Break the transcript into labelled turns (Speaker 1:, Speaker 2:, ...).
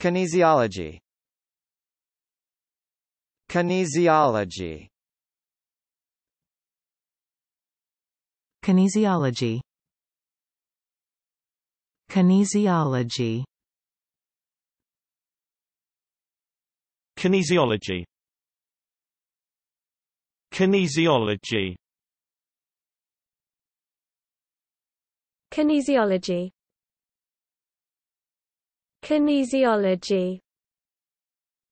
Speaker 1: Kinesiology Kinesiology Kinesiology Kinesiology Kinesiology Kinesiology Kinesiology Kinesiology